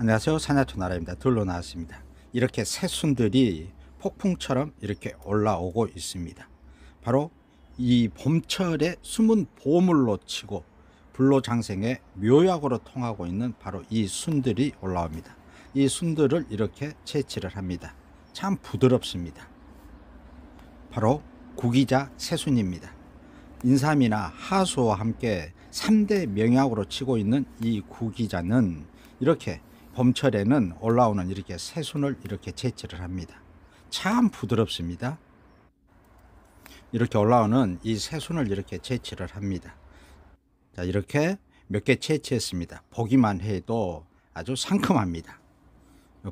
안녕하세요. 사냐토나라입니다 둘로 나왔습니다. 이렇게 새순들이 폭풍처럼 이렇게 올라오고 있습니다. 바로 이 봄철에 숨은 보물로 치고 불로장생의 묘약으로 통하고 있는 바로 이 순들이 올라옵니다. 이 순들을 이렇게 채취를 합니다. 참 부드럽습니다. 바로 구기자 새순입니다. 인삼이나 하수와 함께 3대 명약으로 치고 있는 이 구기자는 이렇게 봄철에는 올라오는 이렇게 새순을 이렇게 채취를 합니다. 참 부드럽습니다. 이렇게 올라오는 이 새순을 이렇게 채취를 합니다. 자, 이렇게 몇 개 채취했습니다. 보기만 해도 아주 상큼합니다.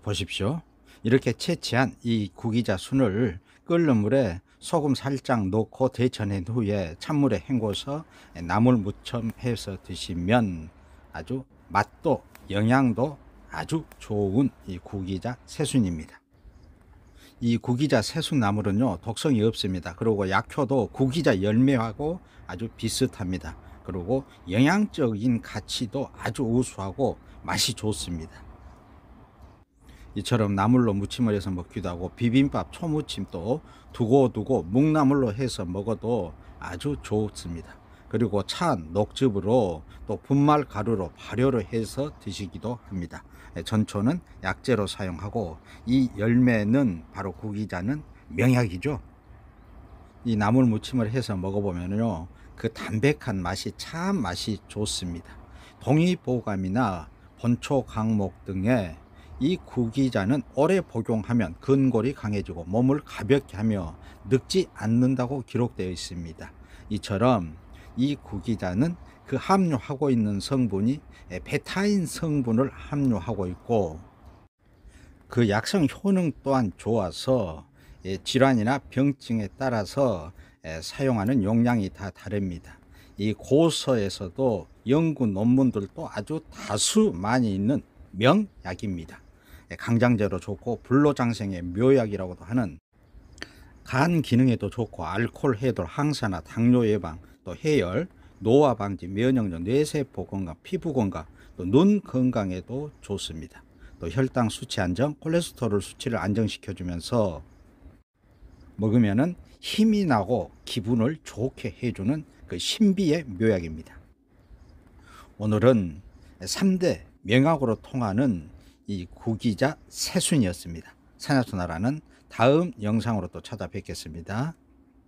보십시오. 이렇게 채취한 이 구기자 순을 끓는 물에 소금 살짝 넣고 데쳐낸 후에 찬물에 헹궈서 나물 무첨해서 드시면 아주 맛도 영양도 아주 좋은 이 구기자 새순입니다. 이 구기자 새순나물은요 독성이 없습니다. 그리고 약효도 구기자 열매하고 아주 비슷합니다. 그리고 영양적인 가치도 아주 우수하고 맛이 좋습니다. 이처럼 나물로 무침을 해서 먹기도 하고 비빔밥 초무침도 두고두고 묵나물로 해서 먹어도 아주 좋습니다. 그리고 찬 녹즙으로 또 분말 가루로 발효를 해서 드시기도 합니다. 예, 전초는 약재로 사용하고 이 열매는 바로 구기자는 명약이죠. 이 나물 무침을 해서 먹어보면요. 그 담백한 맛이 참 맛이 좋습니다. 동의보감이나 본초 강목 등의 이 구기자는 오래 복용하면 근골이 강해지고 몸을 가볍게 하며 늙지 않는다고 기록되어 있습니다. 이처럼 이 구기자는 그 함유하고 있는 성분이 베타인 성분을 함유하고 있고 그 약성 효능 또한 좋아서 예, 질환이나 병증에 따라서 예, 사용하는 용량이 다 다릅니다. 이 고서에서도 연구 논문들도 아주 다수 많이 있는 명약입니다. 예, 강장제로 좋고 불로장생의 묘약이라고도 하는 간 기능에도 좋고 알코올 해독, 항산화, 당뇨 예방, 또 해열, 노화 방지, 면역력, 뇌세포 건강, 피부 건강, 또 눈 건강에도 좋습니다. 또 혈당 수치 안정, 콜레스테롤 수치를 안정시켜 주면서 먹으면은 힘이 나고 기분을 좋게 해주는 그 신비의 묘약입니다. 오늘은 3대 명약으로 통하는 이 구기자 세순이었습니다. 산약토나라는 다음 영상으로 또 찾아뵙겠습니다.